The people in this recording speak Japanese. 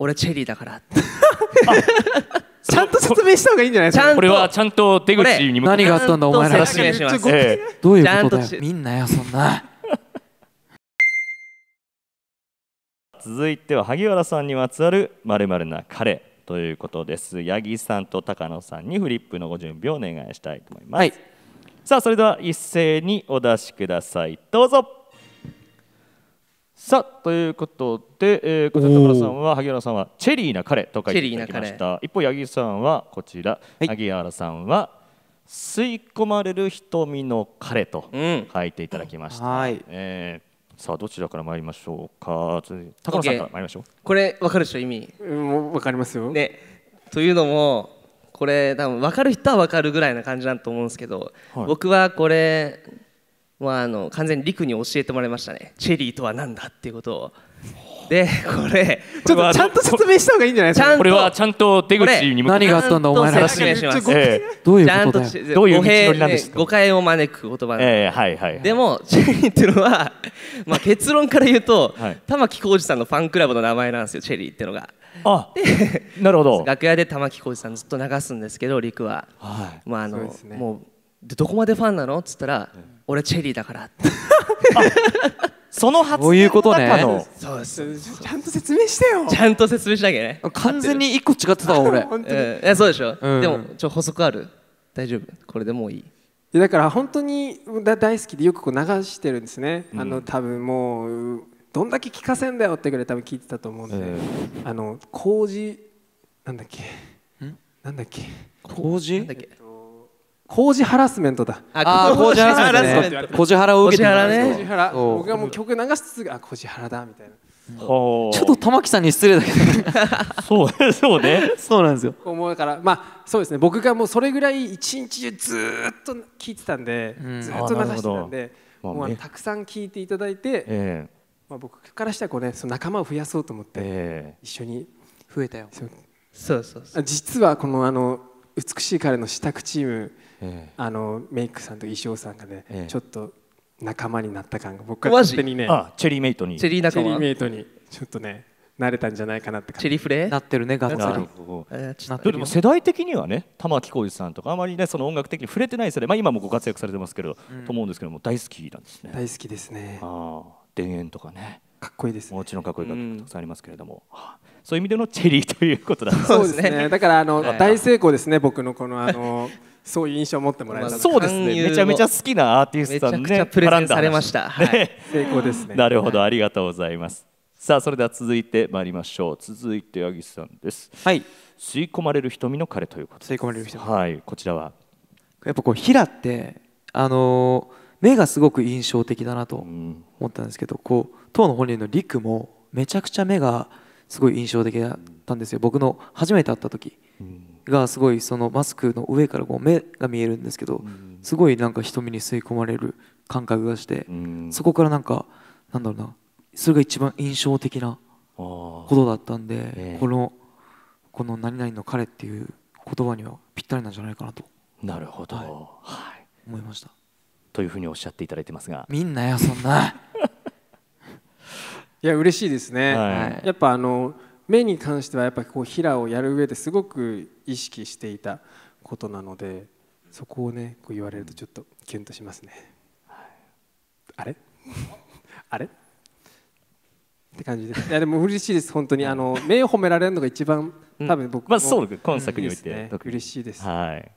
俺チェリーだから ちゃんと説明した方がいいんじゃないですかこれはちゃんと出口に向かって何があったんだお前ら説明します、ええ、どういうことだよみんなよそんな 続いては萩原さんにまつわるまるな彼ということです八木さんと高野さんにフリップのご準備をお願いしたいと思います、はい、さあそれでは一斉にお出しくださいどうぞさあということで、えー、ら瀬村さんは萩原さんはチェリーな彼と書いていただきました一方八木さんはこちら、はい、萩原さんは吸い込まれる瞳の彼と書いていただきました、うん、はい、えー、さあどちらから参りましょうか高野さんから参りましょうこれわかるでしょ意味わ、かりますよ、ね、というのもこれ多分分かる人は分かるぐらいな感じだと思うんですけど、はい、僕はこれはあの完全に陸に教えてもらいましたねチェリーとは何だっていうことをでこれちょっとちゃんと説明した方がいいんじゃないですかこれはちゃんと出口に向って何があったんだお前らしどういうことだよどういう誤解を招く言葉なで、えはいはいでもチェリーっていうのは、まあ、結論から言うと、玉置浩二さんのファンクラブの名前なんですよチェリーっていうのが。あなるほど 楽屋で玉置浩二さんずっと流すんですけど陸は、はい、まああの、もうどこまでファンなのっつったら、俺チェリーだからその発言の中のそうですちゃんと説明してよちゃんと説明しなきゃね完全に一個違ってたわ俺 本当に、えー、そうでしょ、うん、でもちょ補足ある大丈夫これでもういいだから本当に大好きでよくこう流してるんですね、うん、あの多分もうどんだけ聞かせんだよってぐらい多分聞いてたと思うんで、えー、あの工事なんだっけなんだっけ麹なんだっけ工事ハラスメントだ。ああ、工事ハラスメント、ね。工事ハラを受けてる、ね。工事ハラ。僕がもう曲流しつつ、あ、工事ハラだみたいな。ちょっと玉木さんに失礼だけどそうそうねそうなんですよ思うからまあそうですね僕がもうそれぐらい一日中ずっと聞いてたんで、うん、ずっと流してたんで、まあ、もうたくさん聞いていただいて、えー、まあ、僕からしたらこう、ね、その仲間を増やそうと思って、一緒に増えたよそうそうそう実はこのあの美しい彼の支度チーム、ええ、あのメイクさんと衣装さんがね、え、ちょっと仲間になった感が僕は勝手にねチェリーメイトにチェリーメイトにちょっとね慣れたんじゃないかなってチェリフレなってるねがっつりでも世代的にはね玉置浩二さんとかあまりねその音楽的に触れてない世代、まあ、今もご活躍されてますけど、うん、と思うんですけども大好きなんですね大好きですねああ田園とかねかっこいいです、ね、もちろんかっこいい楽曲たくさんありますけれども、うんそういう意味でのチェリーということだ そうですねだからあの、大成功ですね僕のこのあのそういう印象を持ってもらえたそうですねめちゃめちゃ好きなアーティストさんねプレゼンされました、成功ですねなるほどありがとうございます、さあそれでは続いて参りましょう続いて八木さんですはい吸い込まれる瞳の彼ということ吸い込まれる瞳はいこちらはやっぱこう平ってあの目がすごく印象的だなと思ったんですけど、こう当の本人の陸もめちゃくちゃ目がすごい印象的だったんですよ僕の初めて会った時がすごいそのマスクの上からこう目が見えるんですけどすごいなんか瞳に吸い込まれる感覚がしてそこからなんかなんだろうなそれが一番印象的なことだったんでこのこの「何々の彼」っていう言葉にはぴったりなんじゃないかなとなるほど、はい、思いました。というふうにおっしゃっていただいてますがみんなよそんないや嬉しいですね、はい、やっぱあの目に関してはやっぱこう平をやる上ですごく意識していたことなのでそこをねこう言われるとちょっとキュンとしますね、はい、あれ あれって感じですいやでも嬉しいです本当にあの目を褒められるのが一番多分僕も、うん、まあそう今作において、ね、嬉しいですはい